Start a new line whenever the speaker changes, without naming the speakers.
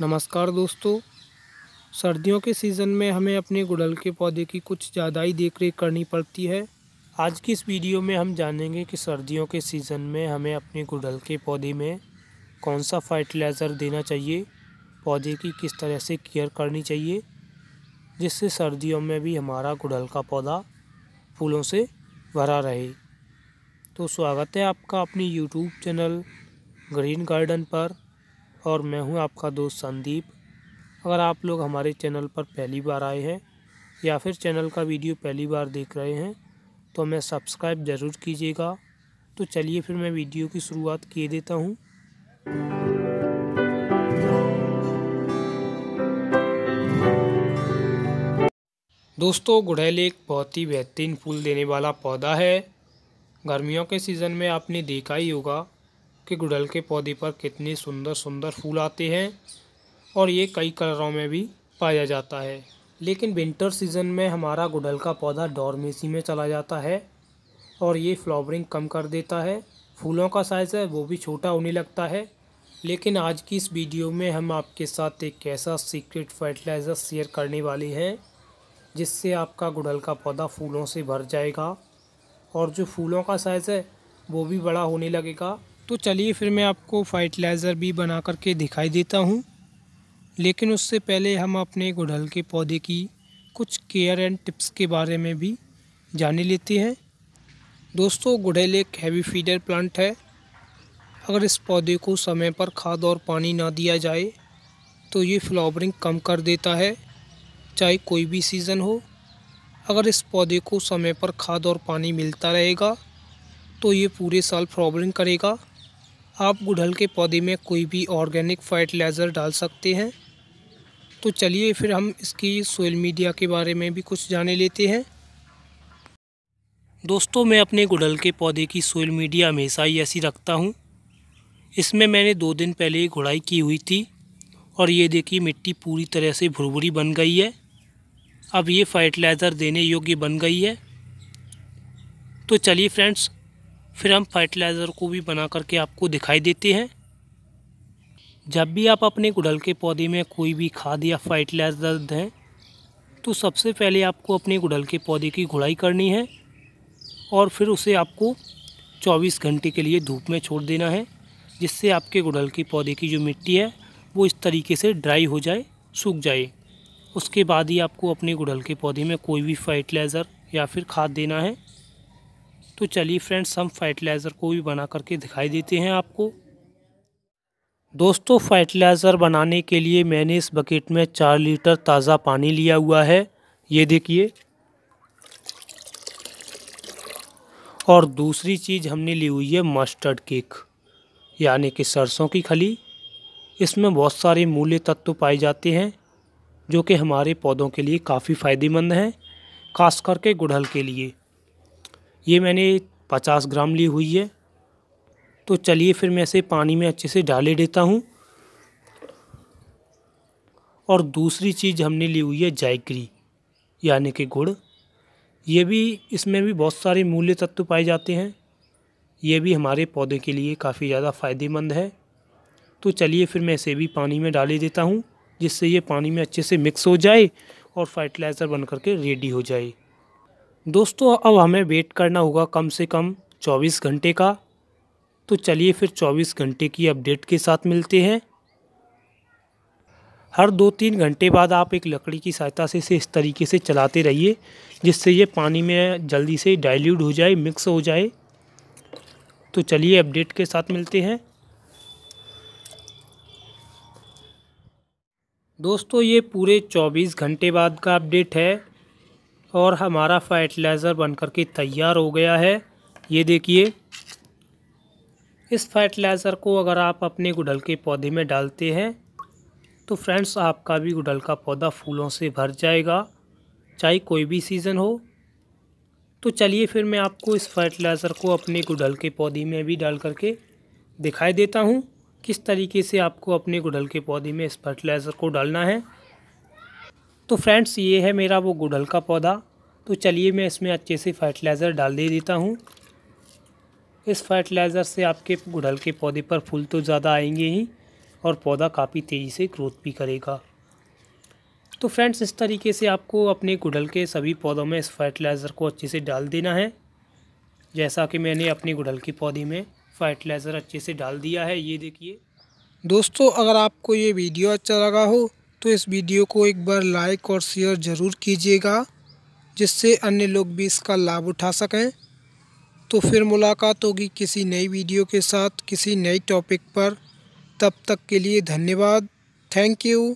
नमस्कार दोस्तों सर्दियों के सीज़न में हमें अपने गुड़हल के पौधे की कुछ ज़्यादा ही देख रेख करनी पड़ती है आज की इस वीडियो में हम जानेंगे कि सर्दियों के सीज़न में हमें अपने गुड़हल के पौधे में कौन सा फर्टिलाइज़र देना चाहिए पौधे की किस तरह से केयर करनी चाहिए जिससे सर्दियों में भी हमारा गुड़हल का पौधा फूलों से भरा रहे तो स्वागत है आपका अपनी यूट्यूब चैनल ग्रीन गार्डन पर और मैं हूं आपका दोस्त संदीप अगर आप लोग हमारे चैनल पर पहली बार आए हैं या फिर चैनल का वीडियो पहली बार देख रहे हैं तो मैं सब्सक्राइब ज़रूर कीजिएगा तो चलिए फिर मैं वीडियो की शुरुआत किए देता हूँ दोस्तों गुड़हल एक बहुत ही बेहतरीन फूल देने वाला पौधा है गर्मियों के सीज़न में आपने देखा ही होगा कि गुड़हल के पौधे पर कितने सुंदर सुंदर फूल आते हैं और ये कई कलरों में भी पाया जाता है लेकिन विंटर सीज़न में हमारा गुड़हल का पौधा डॉर्मेसी में चला जाता है और ये फ्लावरिंग कम कर देता है फूलों का साइज़ है वो भी छोटा होने लगता है लेकिन आज की इस वीडियो में हम आपके साथ एक ऐसा सीक्रेट फर्टिलाइज़र शेयर करने वाले हैं जिससे आपका गुड़हल का पौधा फूलों से भर जाएगा और जो फूलों का साइज़ है वो भी बड़ा होने लगेगा तो चलिए फिर मैं आपको फर्टिलाइज़र भी बना करके दिखाई देता हूँ लेकिन उससे पहले हम अपने गुड़हल के पौधे की कुछ केयर एंड टिप्स के बारे में भी जाने लेते हैं दोस्तों गुड़हल एक हैवी फीडर प्लांट है अगर इस पौधे को समय पर खाद और पानी ना दिया जाए तो ये फ्लावरिंग कम कर देता है चाहे कोई भी सीज़न हो अगर इस पौधे को समय पर खाद और पानी मिलता रहेगा तो ये पूरे साल फ्लावरिंग करेगा आप गुड़हल के पौधे में कोई भी ऑर्गेनिक फर्टिलाइज़र डाल सकते हैं तो चलिए फिर हम इसकी सोयल मीडिया के बारे में भी कुछ जाने लेते हैं दोस्तों मैं अपने गुड़हल के पौधे की सोयल मीडिया हमेशा ही ऐसी रखता हूँ इसमें मैंने दो दिन पहले घुड़ाई की हुई थी और ये देखिए मिट्टी पूरी तरह से भुरभुरी बन गई है अब ये फर्टिलाइज़र देने योग्य बन गई है तो चलिए फ्रेंड्स फिर हम फर्टिलाइज़र को भी बना करके आपको दिखाई देते हैं जब भी आप अपने गुड़ल के पौधे में कोई भी खाद या फर्टिलाइज़र दें तो सबसे पहले आपको अपने गुड़ल के पौधे की गुड़ाई करनी है और फिर उसे आपको 24 घंटे के लिए धूप में छोड़ देना है जिससे आपके गुड़ल के पौधे की जो मिट्टी है वो इस तरीके से ड्राई हो जाए सूख जाए उसके बाद ही आपको अपने गुड़ल के पौधे में कोई भी फर्टिलाइज़र या फिर खाद देना है तो चलिए फ्रेंड्स हम फर्टिलाइज़र को भी बना करके दिखाई देते हैं आपको दोस्तों फर्टिलाइज़र बनाने के लिए मैंने इस बकेट में चार लीटर ताज़ा पानी लिया हुआ है ये देखिए और दूसरी चीज़ हमने ली हुई है मस्टर्ड केक यानी कि सरसों की खली इसमें बहुत सारे मूल्य तत्व पाए जाते हैं जो कि हमारे पौधों के लिए काफ़ी फ़ायदेमंद हैं खास करके गुड़हल के लिए ये मैंने पचास ग्राम ली हुई है तो चलिए फिर मैं इसे पानी में अच्छे से डाले देता हूँ और दूसरी चीज़ हमने ली हुई है जायकरी यानी कि गुड़ ये भी इसमें भी बहुत सारे मूल्य तत्व पाए जाते हैं ये भी हमारे पौधे के लिए काफ़ी ज़्यादा फ़ायदेमंद है तो चलिए फिर मैं इसे भी पानी में डाले देता हूँ जिससे ये पानी में अच्छे से मिक्स हो जाए और फर्टिलाइज़र बन करके रेडी हो जाए दोस्तों अब हमें वेट करना होगा कम से कम 24 घंटे का तो चलिए फिर 24 घंटे की अपडेट के साथ मिलते हैं हर दो तीन घंटे बाद आप एक लकड़ी की सहायता से इसे इस तरीके से चलाते रहिए जिससे ये पानी में जल्दी से डाइल्यूट हो जाए मिक्स हो जाए तो चलिए अपडेट के साथ मिलते हैं दोस्तों ये पूरे 24 घंटे बाद का अपडेट है और हमारा फर्टिलाइज़र बनकर के तैयार हो गया है ये देखिए इस फर्टिलाइज़र को अगर आप अपने गुड़हल के पौधे में डालते हैं तो फ्रेंड्स आपका भी गुड़हल का पौधा फूलों से भर जाएगा चाहे कोई भी सीज़न हो तो चलिए फिर मैं आपको इस फर्टिलाइज़र को अपने गुड़हल के पौधे में भी डाल करके दिखाई देता हूँ किस तरीके से आपको अपने गुड़हल के पौधे में इस फर्टिलाइज़र को डालना है तो फ्रेंड्स ये है मेरा वो गुड़हल का पौधा तो चलिए मैं इसमें अच्छे से फर्टिलाइज़र डाल दे देता हूँ इस फर्टिलाइज़र से आपके गुड़हल के पौधे पर फूल तो ज़्यादा आएंगे ही और पौधा काफ़ी तेज़ी से ग्रोथ भी करेगा तो फ्रेंड्स इस तरीके से आपको अपने गुड़हल के सभी पौधों में इस फर्टिलाइज़र को अच्छे से डाल देना है जैसा कि मैंने अपने गुड़हल के पौधे में फर्टिलाइज़र अच्छे से डाल दिया है ये देखिए दोस्तों अगर आपको ये वीडियो अच्छा लगा हो तो इस वीडियो को एक बार लाइक और शेयर ज़रूर कीजिएगा जिससे अन्य लोग भी इसका लाभ उठा सकें तो फिर मुलाकात होगी किसी नई वीडियो के साथ किसी नई टॉपिक पर तब तक के लिए धन्यवाद थैंक यू